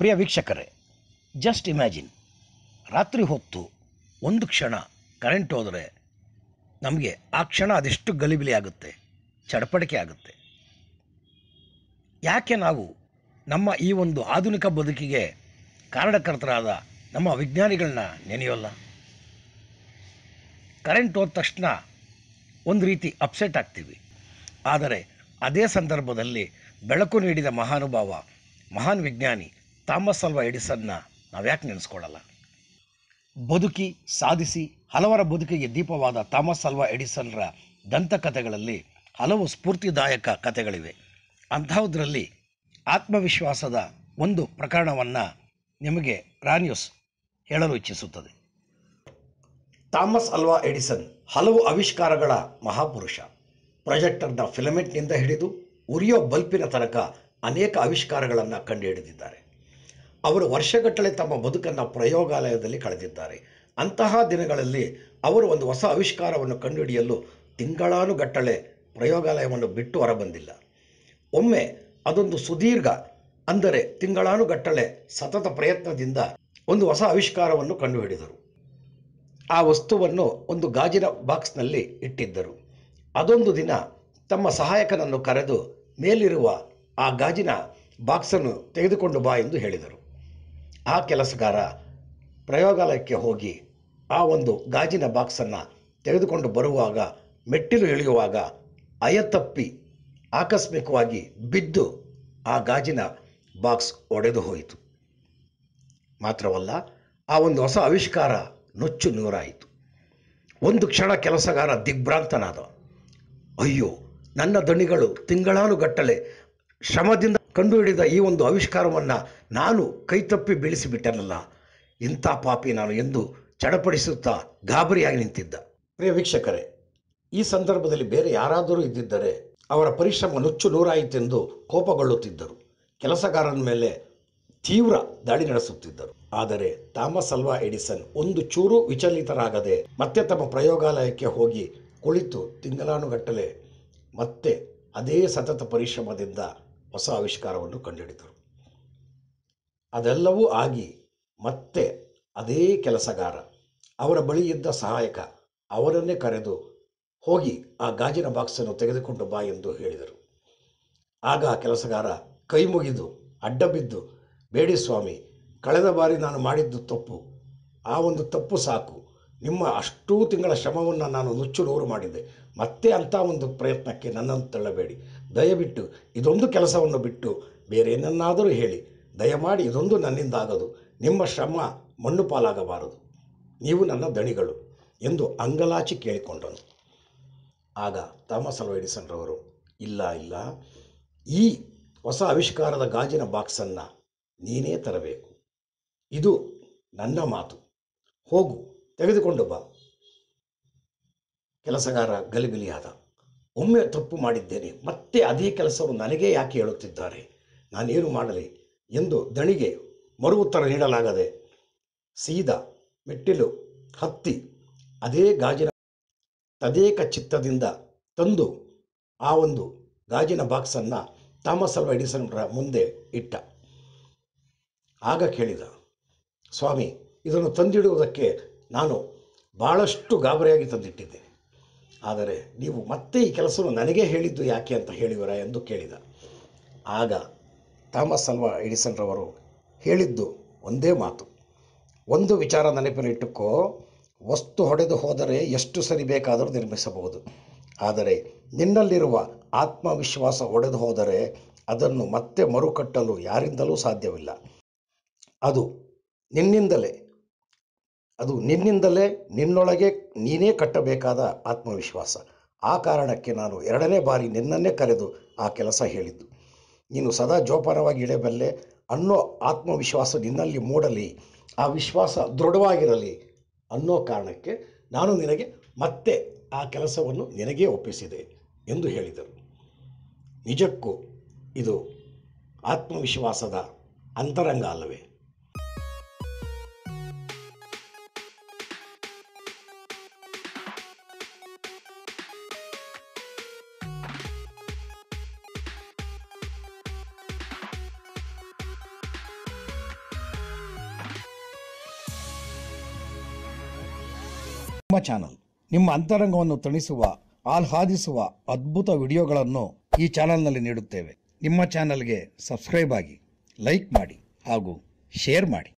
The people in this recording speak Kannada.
ಪ್ರಿಯ ವೀಕ್ಷಕರೇ ಜಸ್ಟ್ ಇಮ್ಯಾಜಿನ್ ರಾತ್ರಿ ಹೊತ್ತು ಒಂದು ಕ್ಷಣ ಕರೆಂಟ್ ಹೋದರೆ ನಮಗೆ ಆ ಕ್ಷಣ ಅದೆಷ್ಟು ಗಲಿಬಿಲಿ ಆಗುತ್ತೆ ಚಡಪಡಿಕೆ ಆಗುತ್ತೆ ಯಾಕೆ ನಾವು ನಮ್ಮ ಈ ಒಂದು ಆಧುನಿಕ ಬದುಕಿಗೆ ಕಾರಣಕರ್ತರಾದ ನಮ್ಮ ವಿಜ್ಞಾನಿಗಳನ್ನ ನೆನೆಯೋಲ್ಲ ಕರೆಂಟ್ ಹೋದ ತಕ್ಷಣ ಒಂದು ರೀತಿ ಅಪ್ಸೆಟ್ ಆಗ್ತೀವಿ ಆದರೆ ಅದೇ ಸಂದರ್ಭದಲ್ಲಿ ಬೆಳಕು ನೀಡಿದ ಮಹಾನುಭಾವ ಮಹಾನ್ ವಿಜ್ಞಾನಿ ಥಾಮಸ್ ಅಲ್ವಾ ಎಡಿಸನ್ನ ನಾವು ಯಾಕೆ ನೆನೆಸ್ಕೊಳ್ಳಲ್ಲ ಬದುಕಿ ಸಾಧಿಸಿ ಹಲವರ ಬದುಕಿಗೆ ದೀಪವಾದ ಥಾಮಸ್ ಅಲ್ವಾ ಎಡಿಸನ್ರ ದಂತಕಥೆಗಳಲ್ಲಿ ಹಲವು ಸ್ಫೂರ್ತಿದಾಯಕ ಕಥೆಗಳಿವೆ ಅಂಥವುದರಲ್ಲಿ ಆತ್ಮವಿಶ್ವಾಸದ ಒಂದು ಪ್ರಕರಣವನ್ನು ನಿಮಗೆ ರಾನ್ಯೂಸ್ ಹೇಳಲು ಇಚ್ಛಿಸುತ್ತದೆ ಥಾಮಸ್ ಅಲ್ವಾ ಎಡಿಸನ್ ಹಲವು ಆವಿಷ್ಕಾರಗಳ ಮಹಾಪುರುಷ ಪ್ರೊಜೆಕ್ಟರ್ನ ಫಿಲಮೆಂಟ್ನಿಂದ ಹಿಡಿದು ಉರಿಯೋ ಬಲ್ಪಿನ ತನಕ ಅನೇಕ ಆವಿಷ್ಕಾರಗಳನ್ನು ಕಂಡುಹಿಡಿದಿದ್ದಾರೆ ಅವರು ವರ್ಷಗಟ್ಟಲೆ ತಮ್ಮ ಬದುಕನ್ನು ಪ್ರಯೋಗಾಲಯದಲ್ಲಿ ಕಳೆದಿದ್ದಾರೆ ಅಂತಹ ದಿನಗಳಲ್ಲಿ ಅವರು ಒಂದು ಹೊಸ ಆವಿಷ್ಕಾರವನ್ನು ಕಂಡುಹಿಡಿಯಲು ತಿಂಗಳಾನುಗಟ್ಟಲೆ ಪ್ರಯೋಗಾಲಯವನ್ನು ಬಿಟ್ಟು ಹೊರಬಂದಿಲ್ಲ ಒಮ್ಮೆ ಅದೊಂದು ಸುದೀರ್ಘ ಅಂದರೆ ತಿಂಗಳಾನುಗಟ್ಟಲೆ ಸತತ ಪ್ರಯತ್ನದಿಂದ ಒಂದು ಹೊಸ ಆವಿಷ್ಕಾರವನ್ನು ಕಂಡುಹಿಡಿದರು ಆ ವಸ್ತುವನ್ನು ಒಂದು ಗಾಜಿನ ಬಾಕ್ಸ್ನಲ್ಲಿ ಇಟ್ಟಿದ್ದರು ಅದೊಂದು ದಿನ ತಮ್ಮ ಸಹಾಯಕನನ್ನು ಕರೆದು ಮೇಲಿರುವ ಆ ಗಾಜಿನ ಬಾಕ್ಸನ್ನು ತೆಗೆದುಕೊಂಡು ಬಾ ಎಂದು ಹೇಳಿದರು ಆ ಕೆಲಸಗಾರ ಪ್ರಯೋಗಾಲಯಕ್ಕೆ ಹೋಗಿ ಆ ಒಂದು ಗಾಜಿನ ಬಾಕ್ಸನ್ನು ತೆಗೆದುಕೊಂಡು ಬರುವಾಗ ಮೆಟ್ಟಿಲು ಇಳಿಯುವಾಗ ಅಯತಪ್ಪಿ ಆಕಸ್ಮಿಕವಾಗಿ ಬಿದ್ದು ಆ ಗಾಜಿನ ಬಾಕ್ಸ್ ಒಡೆದು ಹೋಯಿತು ಮಾತ್ರವಲ್ಲ ಆ ಒಂದು ಹೊಸ ಆವಿಷ್ಕಾರ ನುಚ್ಚು ನೂರಾಯಿತು ಒಂದು ಕ್ಷಣ ಕೆಲಸಗಾರ ದಿಗ್ಭ್ರಾಂತನಾದ ಅಯ್ಯೋ ನನ್ನ ದಣಿಗಳು ತಿಂಗಳಾನುಗಟ್ಟಲೆ ಶ್ರಮದಿಂದ ಕಂಡುಹಿಡಿದ ಈ ಒಂದು ಆವಿಷ್ಕಾರವನ್ನು ನಾನು ಕೈತಪ್ಪಿ ಬೆಳೆಸಿಬಿಟ್ಟೆನಲ್ಲ ಇಂಥ ಪಾಪಿ ನಾನು ಎಂದು ಚಡಪಡಿಸುತ್ತಾ ಗಾಬರಿಯಾಗಿ ನಿಂತಿದ್ದ ಪ್ರಿಯ ವೀಕ್ಷಕರೇ ಈ ಸಂದರ್ಭದಲ್ಲಿ ಬೇರೆ ಯಾರಾದರೂ ಇದ್ದಿದ್ದರೆ ಅವರ ಪರಿಶ್ರಮ ನುಚ್ಚು ನೂರಾಯಿತೆಂದು ಕೋಪಗೊಳ್ಳುತ್ತಿದ್ದರು ಕೆಲಸಗಾರನ ಮೇಲೆ ತೀವ್ರ ದಾಳಿ ನಡೆಸುತ್ತಿದ್ದರು ಆದರೆ ಥಾಮಸ್ ಅಲ್ವಾ ಎಡಿಸನ್ ಒಂದು ಚೂರು ವಿಚಲಿತರಾಗದೆ ಮತ್ತೆ ತಮ್ಮ ಪ್ರಯೋಗಾಲಯಕ್ಕೆ ಹೋಗಿ ಕುಳಿತು ತಿಂಗಳಾನುಗಟ್ಟಲೆ ಮತ್ತೆ ಅದೇ ಸತತ ಪರಿಶ್ರಮದಿಂದ ಹೊಸ ಆವಿಷ್ಕಾರವನ್ನು ಕಂಡುಹಿಡಿದರು ಅದೆಲ್ಲವೂ ಆಗಿ ಮತ್ತೆ ಅದೇ ಕೆಲಸಗಾರ ಅವರ ಬಳಿ ಇದ್ದ ಸಹಾಯಕ ಅವರನ್ನೇ ಕರೆದು ಹೋಗಿ ಆ ಗಾಜಿನ ಬಾಕ್ಸನ್ನು ತೆಗೆದುಕೊಂಡು ಬಾ ಎಂದು ಹೇಳಿದರು ಆಗ ಆ ಕೆಲಸಗಾರ ಕೈ ಮುಗಿದು ಅಡ್ಡ ಬಿದ್ದು ಬೇಡಿ ಸ್ವಾಮಿ ಕಳೆದ ಬಾರಿ ನಾನು ಮಾಡಿದ್ದು ತಪ್ಪು ಆ ಒಂದು ತಪ್ಪು ಸಾಕು ನಿಮ್ಮ ಅಷ್ಟೂ ತಿಂಗಳ ಶ್ರಮವನ್ನು ನಾನು ನುಚ್ಚು ನೂರು ಮಾಡಿದ್ದೆ ಮತ್ತೆ ಅಂಥ ಒಂದು ಪ್ರಯತ್ನಕ್ಕೆ ನನ್ನನ್ನು ತಳ್ಳಬೇಡಿ ದಯವಿಟ್ಟು ಇದೊಂದು ಕೆಲಸವನ್ನು ಬಿಟ್ಟು ಬೇರೇನನ್ನಾದರೂ ಹೇಳಿ ದಯಮಾಡಿ ಇದೊಂದು ನನ್ನಿಂದಾಗದು ನಿಮ್ಮ ಶ್ರಮ ಮಣ್ಣು ಪಾಲಾಗಬಾರದು ನೀವು ನನ್ನ ದಣಿಗಳು ಎಂದು ಅಂಗಲಾಚಿ ಕೇಳಿಕೊಂಡನು ಆಗ ಥಾಮಸ್ ಅಲ್ವ ಎಡಿಸನ್ರವರು ಇಲ್ಲ ಇಲ್ಲ ಈ ಹೊಸ ಆವಿಷ್ಕಾರದ ಗಾಜಿನ ಬಾಕ್ಸನ್ನು ನೀನೇ ತರಬೇಕು ಇದು ನನ್ನ ಮಾತು ಹೋಗು ತೆಗೆದುಕೊಂಡು ಬಾ ಕೆಲಸಗಾರ ಗಲಿಬಿಲಿಯಾದ ಒಮ್ಮೆ ತಪ್ಪು ಮಾಡಿದ್ದೇನೆ ಮತ್ತೆ ಅದೇ ಕೆಲಸವು ನನಗೆ ಯಾಕೆ ಹೇಳುತ್ತಿದ್ದಾರೆ ನಾನೇನು ಮಾಡಲಿ ಎಂದು ದಣಿಗೆ ಮರು ಉತ್ತರ ನೀಡಲಾಗದೆ ಸೀದ ಮೆಟ್ಟಿಲು ಹತ್ತಿ ಅದೇ ಗಾಜಿನ ತದೇಕ ಚಿತ್ತದಿಂದ ತಂದು ಆ ಒಂದು ಗಾಜಿನ ಬಾಕ್ಸನ್ನು ಥಾಮಸ್ ಅಲ್ವಾ ಎಡಿಸನ್ರ ಮುಂದೆ ಇಟ್ಟ ಆಗ ಕೇಳಿದ ಸ್ವಾಮಿ ಇದನ್ನು ತಂದಿಡುವುದಕ್ಕೆ ನಾನು ಭಾಳಷ್ಟು ಗಾಬರಿಯಾಗಿ ತಂದಿಟ್ಟಿದ್ದೇನೆ ಆದರೆ ನೀವು ಮತ್ತೆ ಈ ಕೆಲಸವನ್ನು ನನಗೆ ಹೇಳಿದ್ದು ಯಾಕೆ ಅಂತ ಹೇಳಿವರ ಎಂದು ಕೇಳಿದ ಆಗ ಥಾಮಸ್ ಅಲ್ವಾ ಎಡಿಸನ್ರವರು ಹೇಳಿದ್ದು ಒಂದೇ ಮಾತು ಒಂದು ವಿಚಾರ ನೆನಪಿನಿಟ್ಟುಕೋ ವಸ್ತು ಹೊಡೆದು ಹೋದರೆ ಎಷ್ಟು ಸರಿ ಬೇಕಾದರೂ ನಿರ್ಮಿಸಬಹುದು ಆದರೆ ನಿನ್ನಲ್ಲಿರುವ ಆತ್ಮವಿಶ್ವಾಸ ಹೊಡೆದು ಹೋದರೆ ಅದನ್ನು ಮತ್ತೆ ಮರುಕಟ್ಟಲು ಯಾರಿಂದಲೂ ಸಾಧ್ಯವಿಲ್ಲ ಅದು ನಿನ್ನಿಂದಲೇ ಅದು ನಿನ್ನಿಂದಲೇ ನಿನ್ನೊಳಗೆ ನೀನೇ ಕಟ್ಟಬೇಕಾದ ಆತ್ಮವಿಶ್ವಾಸ ಆ ಕಾರಣಕ್ಕೆ ನಾನು ಎರಡನೇ ಬಾರಿ ನಿನ್ನನ್ನೇ ಕರೆದು ಆ ಕೆಲಸ ಹೇಳಿದ್ದು ನೀನು ಸದಾ ಜೋಪಾನವಾಗಿ ಇಡಬಲ್ಲೆ ಅನ್ನೋ ಆತ್ಮವಿಶ್ವಾಸ ನಿನ್ನಲ್ಲಿ ಮೂಡಲಿ ಆ ವಿಶ್ವಾಸ ದೃಢವಾಗಿರಲಿ ಅನ್ನೋ ಕಾರಣಕ್ಕೆ ನಾನು ನಿನಗೆ ಮತ್ತೆ ಆ ಕೆಲಸವನ್ನು ನಿನಗೇ ಒಪ್ಪಿಸಿದೆ ಎಂದು ಹೇಳಿದರು ನಿಜಕ್ಕೂ ಇದು ಆತ್ಮವಿಶ್ವಾಸದ ಅಂತರಂಗ ಅಲ್ಲವೇ ನಿಮ್ಮ ಚಾನಲ್ ನಿಮ್ಮ ಅಂತರಂಗವನ್ನು ತಣಿಸುವ ಆಹ್ಲಾದಿಸುವ ಅದ್ಭುತ ವಿಡಿಯೋಗಳನ್ನು ಈ ಚಾನಲ್ನಲ್ಲಿ ನೀಡುತ್ತೇವೆ ನಿಮ್ಮ ಚಾನಲ್ಗೆ ಸಬ್ಸ್ಕ್ರೈಬ್ ಆಗಿ ಲೈಕ್ ಮಾಡಿ ಹಾಗೂ ಶೇರ್ ಮಾಡಿ